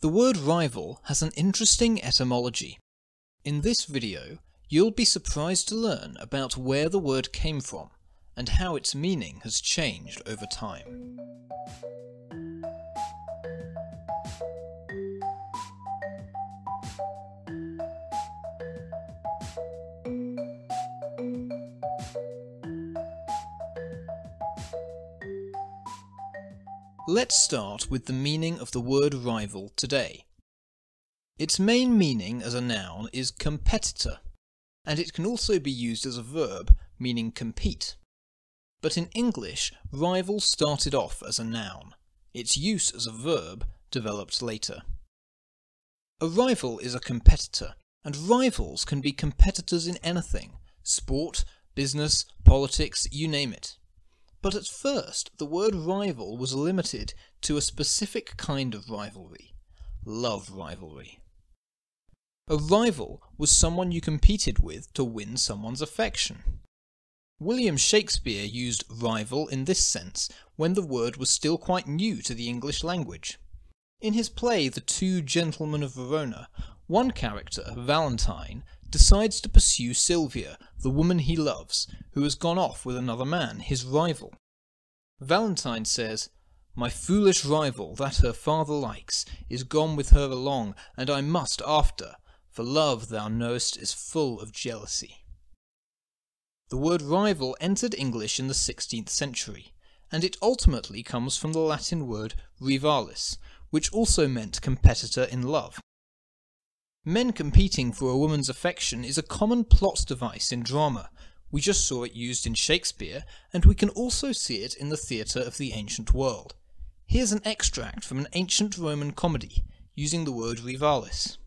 The word rival has an interesting etymology. In this video, you'll be surprised to learn about where the word came from and how its meaning has changed over time. Let's start with the meaning of the word rival today. Its main meaning as a noun is competitor, and it can also be used as a verb meaning compete. But in English, rival started off as a noun. Its use as a verb developed later. A rival is a competitor, and rivals can be competitors in anything sport, business, politics, you name it. But at first, the word rival was limited to a specific kind of rivalry love rivalry. A rival was someone you competed with to win someone's affection. William Shakespeare used rival in this sense when the word was still quite new to the English language. In his play The Two Gentlemen of Verona, one character, Valentine, decides to pursue Sylvia, the woman he loves, who has gone off with another man, his rival. Valentine says, My foolish rival, that her father likes, is gone with her along, and I must after, for love, thou knowest, is full of jealousy. The word rival entered English in the 16th century, and it ultimately comes from the Latin word rivalis, which also meant competitor in love. Men competing for a woman's affection is a common plot device in drama. We just saw it used in Shakespeare, and we can also see it in the theatre of the ancient world. Here's an extract from an ancient Roman comedy, using the word rivalis.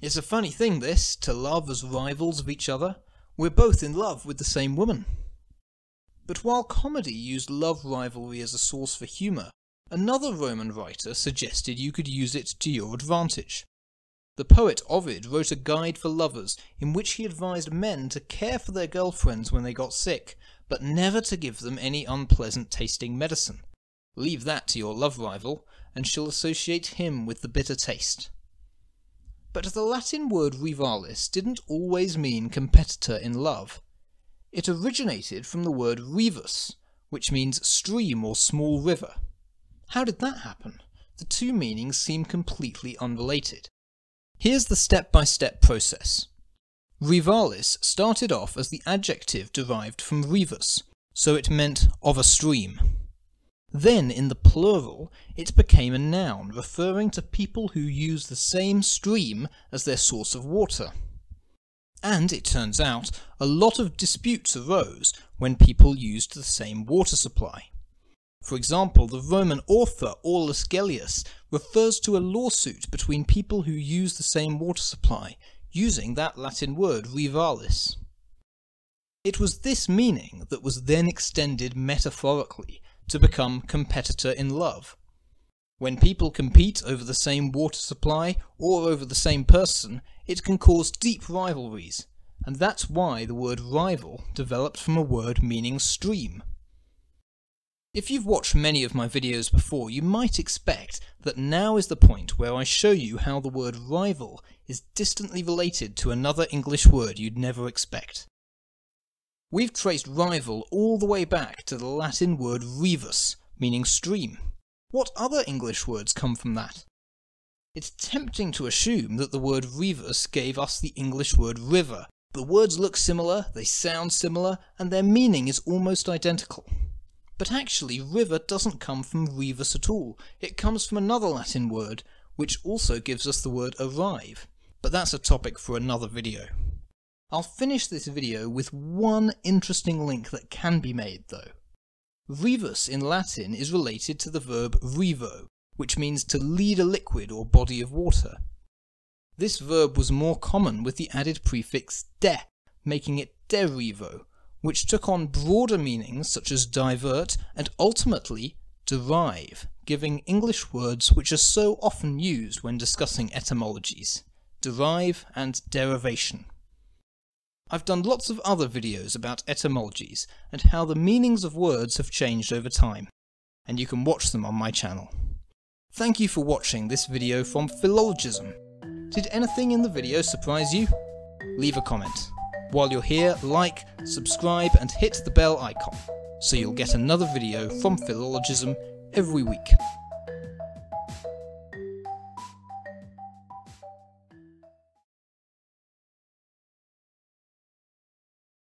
It's a funny thing, this, to love as rivals of each other. We're both in love with the same woman. But while comedy used love rivalry as a source for humour, another Roman writer suggested you could use it to your advantage. The poet Ovid wrote a guide for lovers in which he advised men to care for their girlfriends when they got sick, but never to give them any unpleasant tasting medicine. Leave that to your love rival, and she'll associate him with the bitter taste. But the Latin word rivalis didn't always mean competitor in love. It originated from the word rivus, which means stream or small river. How did that happen? The two meanings seem completely unrelated. Here's the step-by-step -step process. Rivalis started off as the adjective derived from rivus, so it meant of a stream. Then, in the plural, it became a noun referring to people who use the same stream as their source of water. And, it turns out, a lot of disputes arose when people used the same water supply. For example, the Roman author Aulus Gellius refers to a lawsuit between people who use the same water supply, using that Latin word rivalis. It was this meaning that was then extended metaphorically to become competitor in love. When people compete over the same water supply or over the same person, it can cause deep rivalries, and that's why the word rival developed from a word meaning stream. If you've watched many of my videos before, you might expect that now is the point where I show you how the word rival is distantly related to another English word you'd never expect. We've traced rival all the way back to the Latin word rivus, meaning stream. What other English words come from that? It's tempting to assume that the word rivus gave us the English word river. The words look similar, they sound similar, and their meaning is almost identical. But actually, river doesn't come from rivus at all. It comes from another Latin word, which also gives us the word arrive. But that's a topic for another video. I'll finish this video with one interesting link that can be made, though. Rivus in Latin is related to the verb rivo, which means to lead a liquid or body of water. This verb was more common with the added prefix de, making it derivo, which took on broader meanings such as divert and ultimately derive, giving English words which are so often used when discussing etymologies derive and derivation. I've done lots of other videos about etymologies and how the meanings of words have changed over time, and you can watch them on my channel. Thank you for watching this video from Philologism. Did anything in the video surprise you? Leave a comment. While you're here, like, subscribe, and hit the bell icon so you'll get another video from Philologism every week.